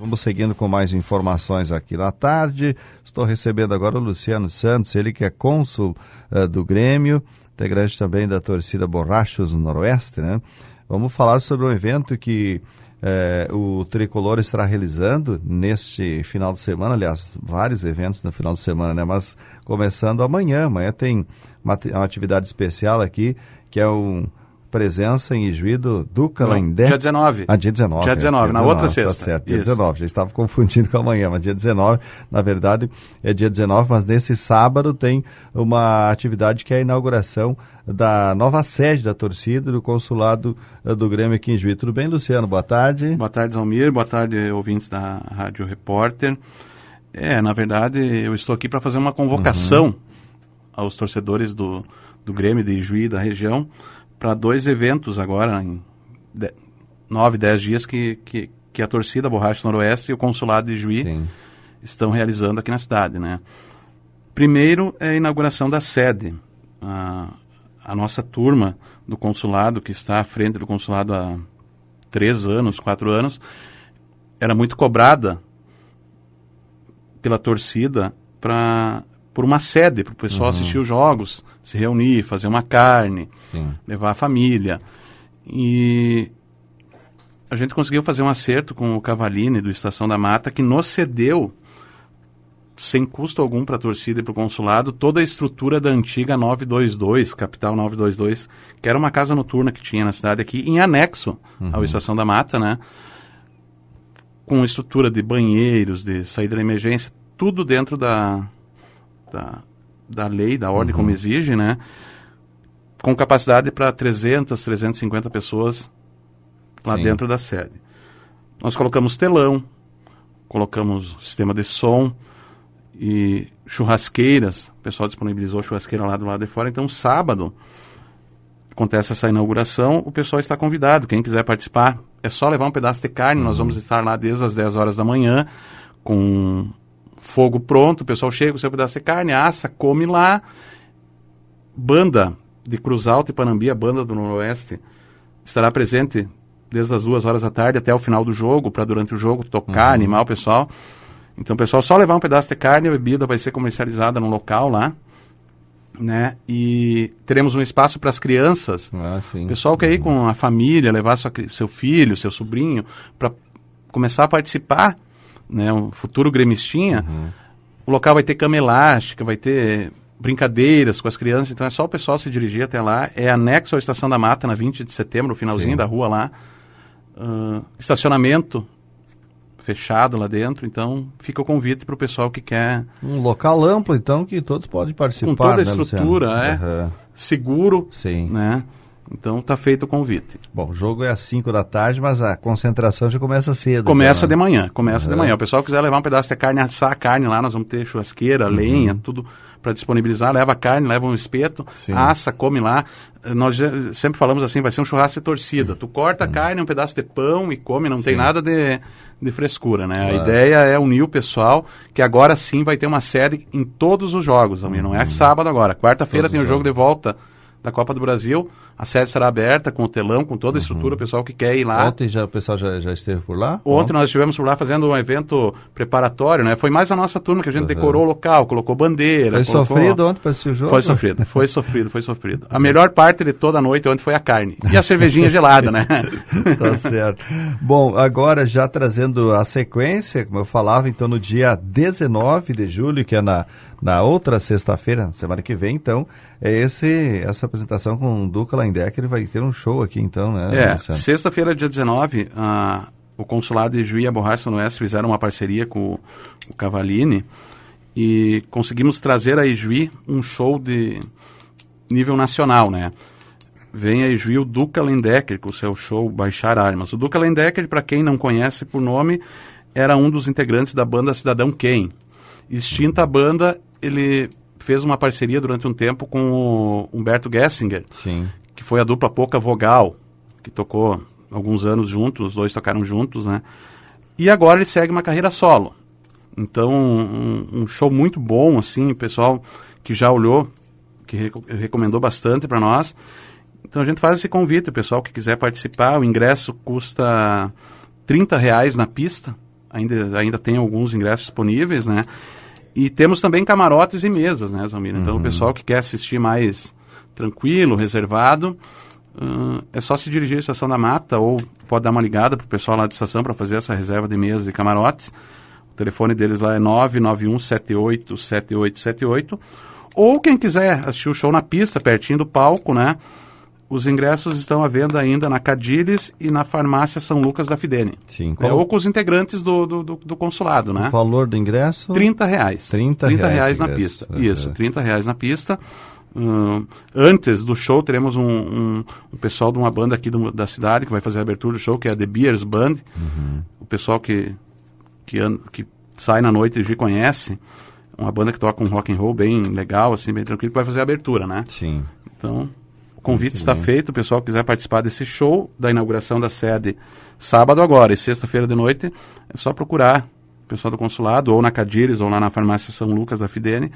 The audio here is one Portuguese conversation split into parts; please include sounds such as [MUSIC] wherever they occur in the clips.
Vamos seguindo com mais informações aqui na tarde. Estou recebendo agora o Luciano Santos, ele que é cônsul uh, do Grêmio, integrante também da torcida Borrachos no Noroeste, né? Vamos falar sobre um evento que eh, o Tricolor estará realizando neste final de semana, aliás, vários eventos no final de semana, né? Mas começando amanhã, amanhã tem uma, uma atividade especial aqui, que é um presença em Juízo do Calendé. Dia 19. Ah, dia 19. Dia 19, é, dia 19 na 19, outra tá sexta. Tá certo, dia Isso. 19. Já estava confundindo com amanhã, mas dia 19, na verdade, é dia 19, mas nesse sábado tem uma atividade que é a inauguração da nova sede da torcida do consulado eh, do Grêmio aqui em Juízo. Tudo bem, Luciano? Boa tarde. Boa tarde, Zalmir. Boa tarde, ouvintes da Rádio Repórter. É, na verdade, eu estou aqui para fazer uma convocação uhum. aos torcedores do, do Grêmio de Juiz da região para dois eventos agora, em de, nove, dez dias, que, que, que a torcida Borracha Noroeste e o Consulado de Juí Sim. estão realizando aqui na cidade. Né? Primeiro é a inauguração da sede. A, a nossa turma do consulado, que está à frente do consulado há três anos, quatro anos, era muito cobrada pela torcida para por uma sede, para o pessoal uhum. assistir os jogos, se reunir, fazer uma carne, Sim. levar a família. E a gente conseguiu fazer um acerto com o Cavalini do Estação da Mata, que nos cedeu, sem custo algum para a torcida e para o consulado, toda a estrutura da antiga 922, Capital 922, que era uma casa noturna que tinha na cidade aqui, em anexo uhum. ao Estação da Mata, né? Com estrutura de banheiros, de saída de emergência, tudo dentro da, da, da lei, da ordem uhum. como exige, né? Com capacidade para 300, 350 pessoas lá Sim. dentro da sede. Nós colocamos telão, colocamos sistema de som e churrasqueiras. O pessoal disponibilizou churrasqueira lá do lado de fora. Então, sábado acontece essa inauguração, o pessoal está convidado. Quem quiser participar, é só levar um pedaço de carne. Uhum. Nós vamos estar lá desde as 10 horas da manhã com fogo pronto, o pessoal chega, você pedaço de carne, assa, come lá. Banda de Cruz Alta e Panambi, a banda do Noroeste, estará presente desde as duas horas da tarde até o final do jogo, para durante o jogo tocar, uhum. animar o pessoal. Então, pessoal, só levar um pedaço de carne, a bebida vai ser comercializada no local lá, né? E teremos um espaço para as crianças. Ah, sim. O pessoal que uhum. ir com a família, levar sua, seu filho, seu sobrinho, para começar a participar né, um futuro gremistinha, uhum. o local vai ter cama elástica, vai ter brincadeiras com as crianças, então é só o pessoal se dirigir até lá. É anexo à Estação da Mata, na 20 de setembro, no finalzinho Sim. da rua lá. Uh, estacionamento fechado lá dentro, então fica o convite para o pessoal que quer. Um local amplo, então, que todos podem participar. Com toda a né, estrutura, Luciano? é. Uhum. Seguro, Sim. né? Então tá feito o convite. Bom, o jogo é às 5 da tarde, mas a concentração já começa cedo. Começa então, né? de manhã, começa uhum. de manhã. O pessoal quiser levar um pedaço de carne, assar a carne lá, nós vamos ter churrasqueira, uhum. lenha, tudo para disponibilizar. Leva a carne, leva um espeto, Sim. assa, come lá. Nós sempre falamos assim, vai ser um churrasco de torcida. Tu corta uhum. a carne, um pedaço de pão e come, não Sim. tem nada de, de frescura, né? Claro. A ideia é unir o pessoal, que agora sim vai ter uma sede em todos os jogos, Não é uhum. sábado agora. Quarta-feira tem o jogo de volta da Copa do Brasil. A sede será aberta com o telão, com toda a estrutura, uhum. o pessoal que quer ir lá. Ontem já, o pessoal já, já esteve por lá? Ontem nós estivemos por lá fazendo um evento preparatório, né? Foi mais a nossa turma que a gente uhum. decorou o local, colocou bandeira. Foi colocou... sofrido ontem para assistir o jogo? Foi sofrido, foi sofrido, foi sofrido. A melhor parte de toda a noite ontem foi a carne. E a cervejinha [LAUGHS] gelada, né? [LAUGHS] tá certo. Bom, agora já trazendo a sequência, como eu falava, então no dia 19 de julho, que é na na outra sexta-feira, semana que vem, então, é esse, essa apresentação com o Duca Landecker, ele vai ter um show aqui, então, né? É, sexta-feira, dia 19, a, o consulado de Juiz e a Borracha no Oeste fizeram uma parceria com o, o Cavalini e conseguimos trazer a Juí um show de nível nacional, né? Vem a Ijuí o Duca Lendecker com o seu show Baixar Armas. O Duca Lendecker, para quem não conhece por nome, era um dos integrantes da banda Cidadão Quem. Extinta a banda, ele fez uma parceria durante um tempo com o Humberto Gessinger, Sim. que foi a dupla Pouca Vogal, que tocou alguns anos juntos, os dois tocaram juntos, né? E agora ele segue uma carreira solo. Então, um, um show muito bom, assim, o pessoal que já olhou, que re recomendou bastante para nós. Então a gente faz esse convite, o pessoal que quiser participar, o ingresso custa 30 reais na pista, ainda, ainda tem alguns ingressos disponíveis, né? E temos também camarotes e mesas, né, Zalmira? Então uhum. o pessoal que quer assistir mais tranquilo, reservado, uh, é só se dirigir à Estação da Mata ou pode dar uma ligada para o pessoal lá da estação para fazer essa reserva de mesas e camarotes. O telefone deles lá é 991787878. Ou quem quiser assistir o show na pista, pertinho do palco, né? Os ingressos estão à venda ainda na Cadiles e na farmácia São Lucas da Fidene. Sim. É, qual... É, ou com os integrantes do, do, do consulado, né? O valor do ingresso? 30 reais. 30, 30 reais, reais na pista. Uhum. Isso, 30 reais na pista. Uh, antes do show, teremos um, um, um, pessoal de uma banda aqui do, da cidade que vai fazer a abertura do show, que é a The Beers Band. Uhum. O pessoal que, que, an, que sai na noite e já conhece. Uma banda que toca um rock and roll bem legal, assim, bem tranquilo, que vai fazer a abertura, né? Sim. Então, o convite está bem. feito, o pessoal que quiser participar desse show da inauguração da sede sábado agora e sexta-feira de noite, é só procurar o pessoal do consulado ou na Cadires ou lá na farmácia São Lucas da Fidene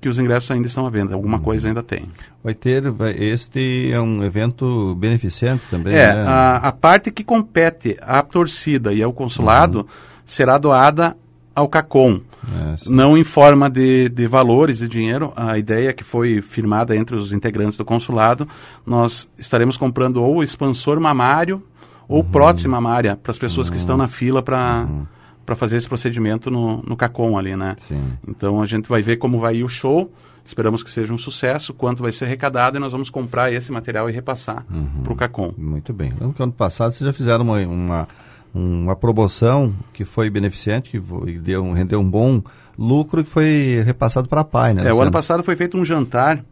que os ingressos ainda estão à venda, alguma uhum. coisa ainda tem. Vai ter, vai, este é um evento beneficente também, É, né? a, a, parte que compete à torcida e ao consulado uhum. será doada ao CACOM, é, não em forma de, de valores de dinheiro. A ideia que foi firmada entre os integrantes do consulado, nós estaremos comprando ou expansor mamário ou uhum. prótese mamária para as pessoas uhum. que estão na fila para uhum. fazer esse procedimento no, no CACOM ali, né? Sim. Então a gente vai ver como vai ir o show, esperamos que seja um sucesso, quanto vai ser arrecadado e nós vamos comprar esse material e repassar uhum. para o CACOM. Muito bem. Lembro que ano passado vocês já fizeram uma, uma uma promoção que foi beneficente, que deu, rendeu um bom lucro que foi repassado para a PAI, né? É, o ano passado foi feito um jantar,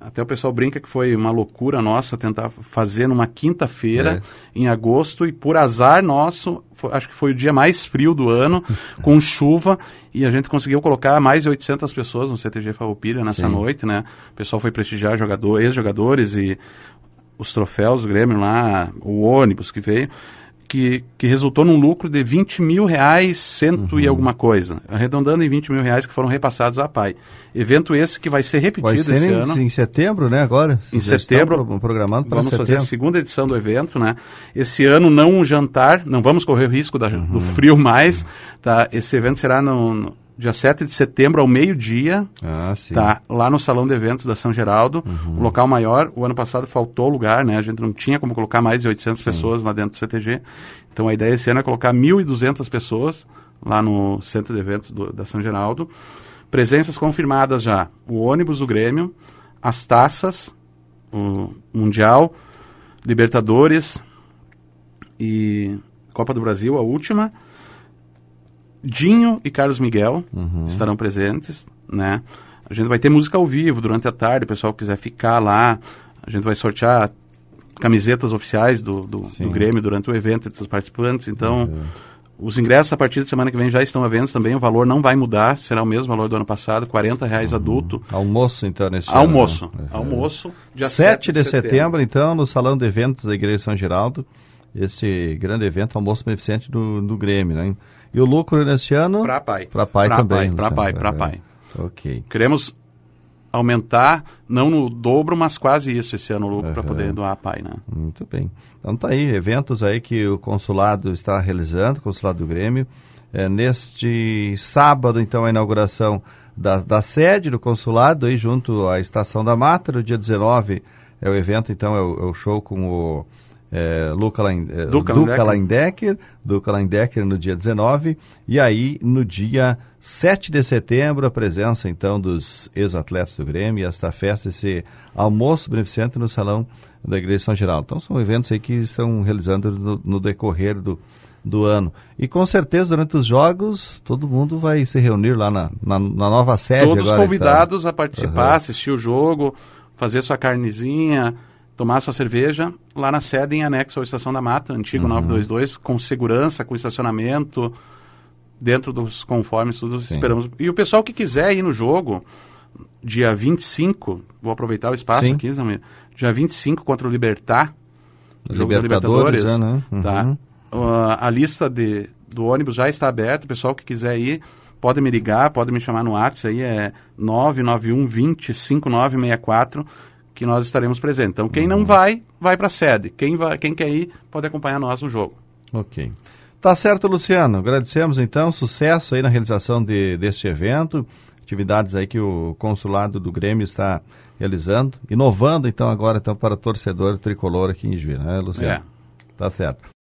até o pessoal brinca que foi uma loucura nossa tentar fazer numa quinta-feira, é. em agosto, e por azar nosso, foi, acho que foi o dia mais frio do ano, [LAUGHS] com chuva, e a gente conseguiu colocar mais de 800 pessoas no CTG Farroupilha nessa Sim. noite, né? O pessoal foi prestigiar jogador, ex-jogadores e os troféus o Grêmio lá, o ônibus que veio que, que resultou num lucro de 20 mil reais, cento uhum. e alguma coisa, arredondando em 20 mil reais que foram repassados à PAI. Evento esse que vai ser repetido vai ser esse em, ano. Em setembro, né, agora? em setembro. Pro, programado para Vamos setembro. fazer a segunda edição do evento, né? Esse ano não um jantar, não vamos correr o risco da, uhum. do frio mais, tá? Esse evento será no dia 7 de setembro, ao meio-dia, ah, tá lá no Salão de Eventos da São Geraldo, uhum. um local maior. O ano passado faltou lugar, né? A gente não tinha como colocar mais de 800 sim. pessoas lá dentro do CTG. Então a ideia esse ano é colocar 1.200 pessoas lá no Centro de Eventos do, da São Geraldo. Presenças confirmadas já: o ônibus do Grêmio, as taças, o Mundial, Libertadores e Copa do Brasil, a última Dinho e Carlos Miguel uhum. estarão presentes, né? A gente vai ter música ao vivo durante a tarde, o pessoal que quiser ficar lá, a gente vai sortear camisetas oficiais do, do, do Grêmio durante o evento entre os participantes, então... Uhum. Os ingressos a partir da semana que vem já estão à venda também. O valor não vai mudar, será o mesmo valor do ano passado, R$ reais uhum. adulto. Almoço, então, nesse Almoço. Ano, né? Uhum. Almoço, dia 7, 7 de, de setembro, setembro, então, no Salão de Eventos da Igreja São Geraldo esse grande evento, almoço beneficente do, do Grêmio, né? E o lucro nesse ano? Para pai. Para pai pra também. Para pai, para é, pai. Ok. Queremos aumentar, não no dobro, mas quase isso esse ano o lucro uhum. para poder doar a pai, né? Muito bem. Então tá aí, eventos aí que o consulado está realizando, o consulado do Grêmio. É, neste sábado, então, a inauguração da, da sede do consulado, aí junto à Estação da Mata, no dia 19 é o evento, então, é o, é o show com o é, Luca, Lein, é, Duca, Duca Leindecker. Duca Leindecker no dia 19. E aí, no dia 7 de setembro, a presença então dos ex-atletas do Grêmio, esta festa, esse almoço beneficente no Salão da Igreja São Geraldo. Então, são eventos aí que estão realizando no, no decorrer do, do ano. E com certeza, durante os jogos, todo mundo vai se reunir lá na, na, na nova sede. Todos agora, convidados então. a participar, uhum. assistir o jogo, fazer sua carnezinha tomar sua cerveja lá na sede em anexo à Estação da Mata, antigo uhum. 922, com segurança, com estacionamento, dentro dos conformes, tudo Sim. esperamos. E o pessoal que quiser ir no jogo, dia 25, vou aproveitar o espaço Sim. aqui, Zamir, dia 25 contra o Libertar, jogo Libertadores, Libertadores, é, né? Tá? uhum. tá? Uh, a lista de, do ônibus já está aberta, o pessoal que quiser ir, pode me ligar, pode me chamar no WhatsApp aí, é 991 20 5964 que nós estaremos presentes. Então, quem não uhum. vai, vai para a sede. Quem, vai, quem quer ir, pode acompanhar nós no jogo. Ok. Tá certo, Luciano. Agradecemos, então, sucesso aí na realização de, deste evento. Atividades aí que o consulado do Grêmio está realizando. Inovando, então, agora então, para o torcedor tricolor aqui em Juiz, né, Luciano? É. Tá certo.